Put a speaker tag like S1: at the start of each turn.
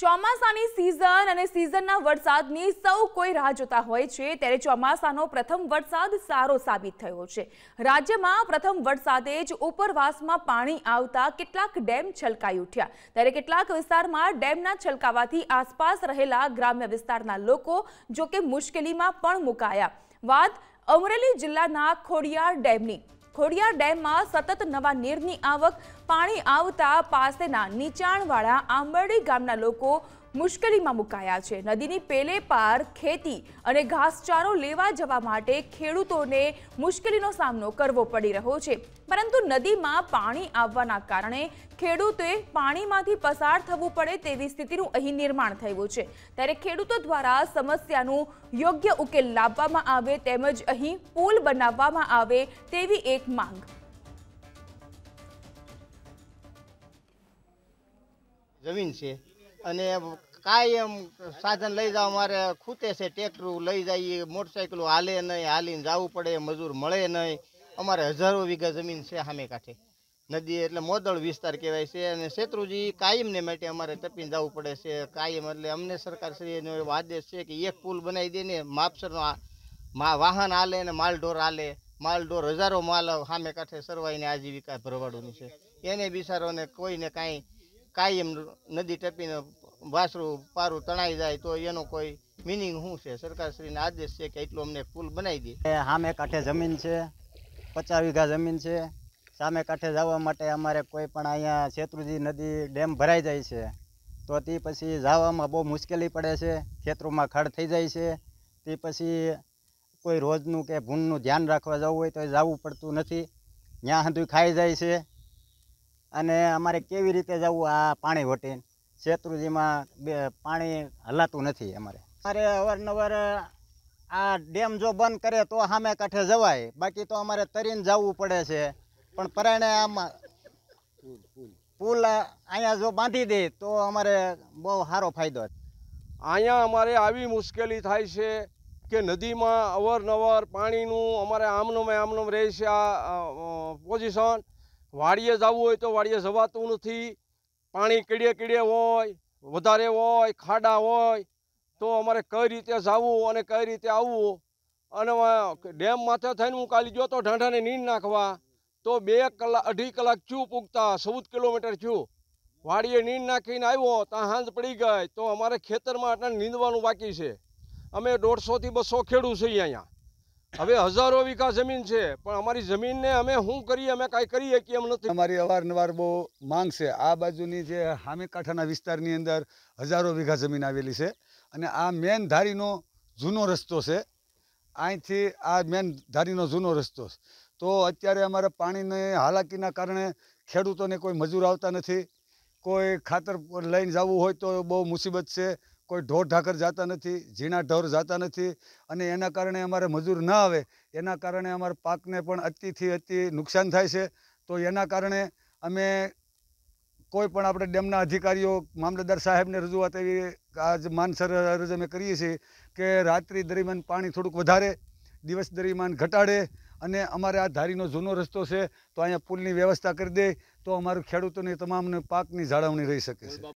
S1: ચોમાસાની સિઝન અને સિઝનના વરસાદની સૌ કોઈ રાહ જોતા હોય છે ત્યારે ચોમાસાનો પ્રથમ વરસાદ સારો સાબિત થયો છે રાજ્યમાં પ્રથમ વરસાદે જ ઉપરવાસમાં પાણી આવતા કેટલાક ડેમ છલકાઈ ઉઠ્યા ત્યારે કેટલાક વિસ્તારમાં ડેમના છલકાવાથી આસપાસ રહેલા ગ્રામ્ય વિસ્તારના લોકો જોકે મુશ્કેલીમાં પણ મુકાયા વાત અમરેલી જિલ્લાના ખોડિયાર ડેમની ખોડિયાર ડેમમાં સતત નવા નીરની આવક પાણી આવતા પાસેના નીચાણવાળા આંબરડી ગામના લોકો મુશ્કેલીમાં મુકાયા છે નદીની પેલે પાર ખેતી અને ઘાસચારો લેવા જવા માટે ખેડૂતોને મુશ્કેલીનો સામનો કરવો પડી રહ્યો છે પરંતુ નદીમાં પાણી આવવાના કારણે ખેડૂતોએ પાણીમાંથી પસાર થવું પડે તેવી સ્થિતિનું અહીં નિર્માણ થયું છે ત્યારે ખેડૂતો દ્વારા સમસ્યાનું યોગ્ય ઉકેલ લાવવામાં આવે તેમજ અહીં પુલ બનાવવામાં આવે તેવી એક માંગ
S2: જમીન છે અને કાંઈ એમ સાધન લઈ જાઓ મારે ખૂતે છે ટ્રેક્ટરું લઈ જઈએ મોટરસાઇકલો હાલે નહીં હાલીને જવું પડે મજૂર મળે નહીં અમારે હજારો વીઘા જમીન છે સામે કાંઠે નદી એટલે મોદળ વિસ્તાર કહેવાય છે અને શેત્રુજી કાયમને માટે અમારે તપીને જવું પડે છે કાયમ એટલે અમને સરકારશ્રીનો એવો આદેશ છે કે એક પુલ બનાવી દે ને માપસરનો વાહન હાલે અને માલઢોર હાલે માલઢોર હજારો માલ સામે કાંઠે સરવાઈને આજીવિકા ભરવાડવાની છે એને બિચારોને કોઈને કાંઈ કાયમ નદી ટપીને વાસરું પારું તણાઈ જાય તો એનો કોઈ મિનિંગ શું છે સરકાર સરકારશ્રીનો આદેશ છે કે એટલો અમને
S3: પુલ બનાવી દે સામે કાંઠે જમીન છે પચાસ વીઘા જમીન છે સામે કાંઠે જવા માટે અમારે કોઈ પણ અહીંયા શેત્રુજી નદી ડેમ ભરાઈ જાય છે તો તે પછી જવામાં બહુ મુશ્કેલી પડે છે ખેતરોમાં ખડ થઈ જાય છે તે પછી કોઈ રોજનું કે ભૂનનું ધ્યાન રાખવા જવું હોય તો જવું પડતું નથી ત્યાં સુધી ખાઈ જાય છે અને અમારે કેવી રીતે જવું આ પાણી વટીને શેત્રુજીમાં બે પાણી હલાતું નથી અમારે અમારે અવારનવાર આ ડેમ જો બંધ કરે તો સામે કાંઠે જવાય બાકી તો અમારે તરીને જવું પડે છે પણ પરાણે આમ પુલ અહીંયા જો બાંધી દે તો અમારે બહુ
S4: સારો ફાયદો અહીંયા અમારે આવી મુશ્કેલી થાય છે કે નદીમાં અવારનવાર પાણીનું અમારે આમનોમે આમનોમ રહે છે આ પોઝિશન વાડીએ જવું હોય તો વાડીએ જવાતું નથી પાણી કીડીએ કીડીએ હોય વધારે હોય ખાડા હોય તો અમારે કઈ રીતે જવું અને કઈ રીતે આવવું અને ડેમ માથે થઈને હું કાલી ગયો તો ઢાંઢાને નીંદ નાખવા તો બે કલાક અઢી કલાક ચૂપ ઉગતા ચૌદ કિલોમીટર થયું વાડીએ નીંદ નાખીને આવ્યો ત્યાં હાંજ પડી ગઈ તો અમારે ખેતરમાં આટલા નીંદવાનું બાકી છે અમે દોઢસોથી બસો ખેડૂ છીએ અહીંયા
S5: હવે હજારો વીઘા જમીન છે પણ અમારી જમીનને અમે શું કરીએ અમે કાંઈ કરીએ કે એમ નથી અમારી અવારનવાર બહુ માંગ છે આ બાજુની જે હામી વિસ્તારની અંદર હજારો વીઘા જમીન આવેલી છે અને આ મેન ધારીનો જૂનો રસ્તો છે અહીંથી આ મેન ધારીનો જૂનો રસ્તો છે તો અત્યારે અમારે પાણીની હાલાકીના કારણે ખેડૂતોને કોઈ મજૂર આવતા નથી કોઈ ખાતર લઈને જવું હોય તો બહુ મુસીબત છે કોઈ ઢોર ઢાકર જાતા નથી ઝીણા ઢોર જતા નથી અને એના કારણે અમારે મજૂર ન આવે એના કારણે અમારા પાકને પણ અતિથી અતિ નુકસાન થાય છે તો એના કારણે અમે કોઈ પણ આપણે ડેમના અધિકારીઓ મામલતદાર સાહેબને રજૂઆત એવી આજ માનસર અરજ અમે કરીએ છીએ કે રાત્રિ દરમિયાન પાણી થોડુંક વધારે દિવસ દરમિયાન ઘટાડે અને અમારે આ ધારીનો જૂનો રસ્તો છે તો અહીંયા પુલની વ્યવસ્થા કરી દે તો અમારું ખેડૂતોની તમામને પાકની જાળવણી રહી શકે છે